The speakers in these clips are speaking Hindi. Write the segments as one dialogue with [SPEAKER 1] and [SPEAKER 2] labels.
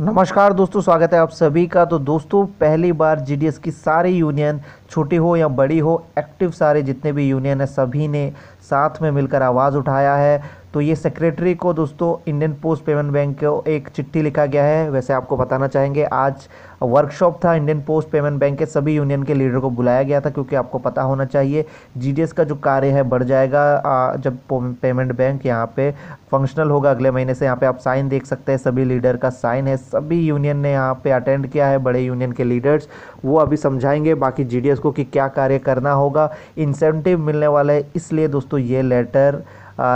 [SPEAKER 1] नमस्कार दोस्तों स्वागत है आप सभी का तो दोस्तों पहली बार जीडीएस की सारी यूनियन छोटी हो या बड़ी हो एक्टिव सारे जितने भी यूनियन है सभी ने साथ में मिलकर आवाज़ उठाया है तो ये सेक्रेटरी को दोस्तों इंडियन पोस्ट पेमेंट बैंक को एक चिट्ठी लिखा गया है वैसे आपको बताना चाहेंगे आज वर्कशॉप था इंडियन पोस्ट पेमेंट बैंक के सभी यूनियन के लीडर को बुलाया गया था क्योंकि आपको पता होना चाहिए जीडीएस का जो कार्य है बढ़ जाएगा जब पेमेंट बैंक यहाँ पे फंक्शनल होगा अगले महीने से यहाँ पे आप साइन देख सकते हैं सभी लीडर का साइन है सभी यूनियन ने यहाँ पे अटेंड किया है बड़े यूनियन के लीडर्स वो अभी समझाएंगे बाकी जीडीएस को कि क्या कार्य करना होगा इंसेंटिव मिलने वाला है इसलिए दोस्तों ये लेटर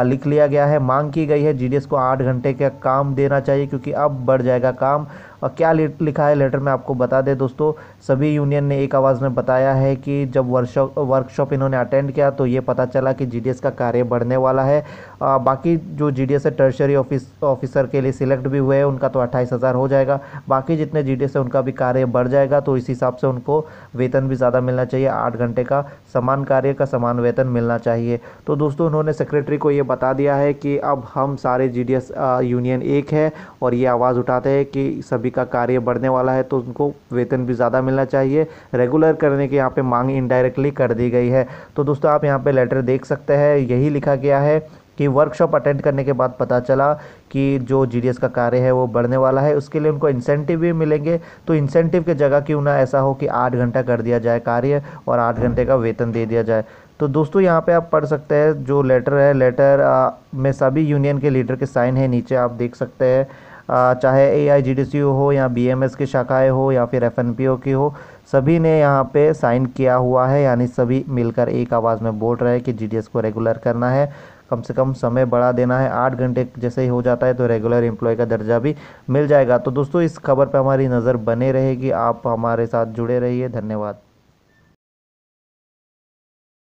[SPEAKER 1] लिख लिया गया है मांग की गई है जीडीएस को आठ घंटे का काम देना चाहिए क्योंकि अब बढ़ जाएगा काम और क्या लिखा है लेटर में आपको बता दें दोस्तों सभी यूनियन ने एक आवाज़ में बताया है कि जब वर्कशॉप वर्कशॉप इन्होंने अटेंड किया तो ये पता चला कि जी का कार्य बढ़ने वाला है आ, बाकी जो G D S tertiary office officer के लिए सिलेक्ट भी हुए हैं उनका तो अट्ठाईस हज़ार हो जाएगा बाकी जितने जी डी एस है उनका भी कार्य बढ़ जाएगा तो इस हिसाब से उनको वेतन भी ज़्यादा मिलना चाहिए आठ घंटे का समान कार्य का समान वेतन मिलना चाहिए तो दोस्तों उन्होंने सेक्रेटरी को ये बता दिया है कि अब हम सारे जी डी एस यूनियन एक है और ये आवाज़ उठाते हैं कि सभी का कार्य बढ़ने वाला है तो उनको वेतन भी ज़्यादा मिलना चाहिए रेगुलर करने की यहाँ पे मांग इनडायरेक्टली कर दी गई है तो दोस्तों आप यहाँ पे लेटर देख सकते हैं यही लिखा गया है कि वर्कशॉप अटेंड करने के बाद पता चला कि जो जीडीएस का कार्य है वो बढ़ने वाला है उसके लिए उनको इंसेंटिव भी मिलेंगे तो इंसेंटिव के जगह क्यों ना ऐसा हो कि आठ घंटा कर दिया जाए कार्य और आठ घंटे का वेतन दे दिया जाए तो दोस्तों यहाँ पे आप पढ़ सकते हैं जो लेटर है लेटर आ, में सभी यूनियन के लीडर के साइन है नीचे आप देख सकते हैं चाहे ए आई जी डी हो या बी एम एस की शाखाएँ हो या फिर एफ एन पी ओ की हो सभी ने यहाँ पे साइन किया हुआ है यानी सभी मिलकर एक आवाज़ में बोल रहे हैं कि जी डी एस को रेगुलर करना है कम से कम समय बढ़ा देना है आठ घंटे जैसे ही हो जाता है तो रेगुलर एम्प्लॉय का दर्जा भी मिल जाएगा तो दोस्तों इस खबर पर हमारी नज़र बने रहेगी आप हमारे साथ जुड़े रहिए धन्यवाद